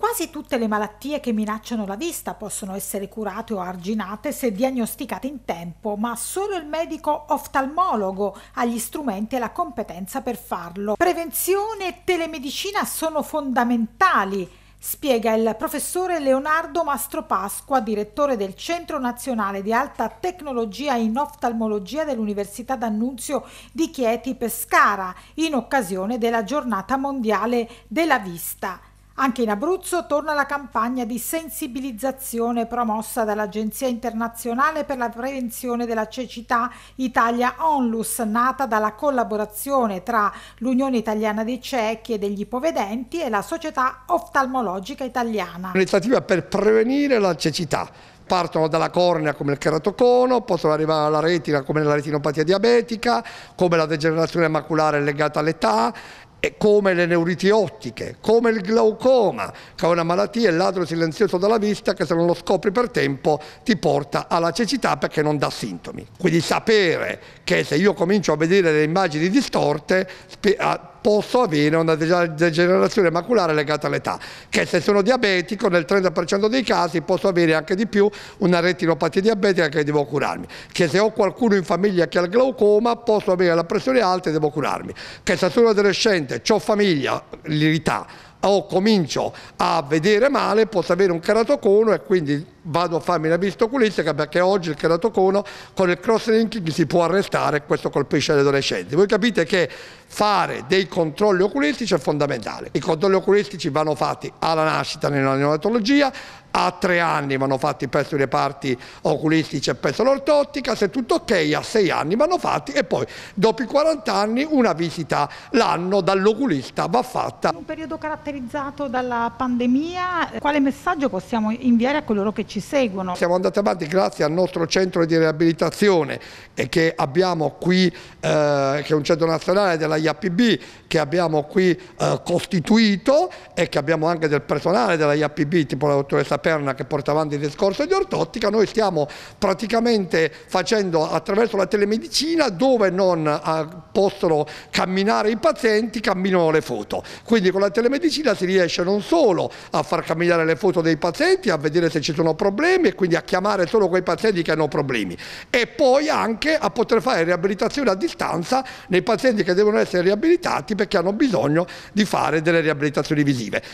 Quasi tutte le malattie che minacciano la vista possono essere curate o arginate se diagnosticate in tempo, ma solo il medico oftalmologo ha gli strumenti e la competenza per farlo. Prevenzione e telemedicina sono fondamentali spiega il professore Leonardo Mastropasqua, direttore del Centro Nazionale di Alta Tecnologia in Oftalmologia dell'Università d'Annunzio di Chieti Pescara, in occasione della Giornata Mondiale della Vista. Anche in Abruzzo torna la campagna di sensibilizzazione promossa dall'Agenzia internazionale per la prevenzione della cecità Italia Onlus, nata dalla collaborazione tra l'Unione Italiana dei Ciechi e degli Ipovedenti e la Società Oftalmologica Italiana. Un'iniziativa per prevenire la cecità partono dalla cornea come il cheratocono, possono arrivare alla retina come la retinopatia diabetica, come la degenerazione maculare legata all'età come le neuriti ottiche, come il glaucoma, che è una malattia, il ladro silenzioso dalla vista che se non lo scopri per tempo ti porta alla cecità perché non dà sintomi. Quindi sapere che se io comincio a vedere le immagini distorte posso avere una degenerazione maculare legata all'età, che se sono diabetico nel 30% dei casi posso avere anche di più una retinopatia diabetica che devo curarmi, che se ho qualcuno in famiglia che ha il glaucoma posso avere la pressione alta e devo curarmi, che se sono adolescente, ho famiglia, l'irrità, o comincio a vedere male, posso avere un keratocono e quindi vado a farmi una vista oculistica perché oggi il keratocono con il cross-linking si può arrestare e questo colpisce gli adolescenti. Voi capite che fare dei controlli oculistici è fondamentale. I controlli oculistici vanno fatti alla nascita nella neonatologia, a tre anni vanno fatti presso i reparti oculistici e presso l'ortottica, se tutto ok a sei anni vanno fatti e poi dopo i 40 anni una visita l'anno dall'oculista va fatta. Un periodo caratteristico caratterizzato dalla pandemia, quale messaggio possiamo inviare a coloro che ci seguono? Siamo andati avanti grazie al nostro centro di riabilitazione e che abbiamo qui, eh, che è un centro nazionale della IAPB, che abbiamo qui eh, costituito e che abbiamo anche del personale della IAPB, tipo la dottoressa Perna che porta avanti il discorso di ortottica, noi stiamo praticamente facendo attraverso la telemedicina dove non eh, possono camminare i pazienti, camminano le foto. Quindi con la telemedicina medicina si riesce non solo a far camminare le foto dei pazienti, a vedere se ci sono problemi e quindi a chiamare solo quei pazienti che hanno problemi e poi anche a poter fare riabilitazione a distanza nei pazienti che devono essere riabilitati perché hanno bisogno di fare delle riabilitazioni visive.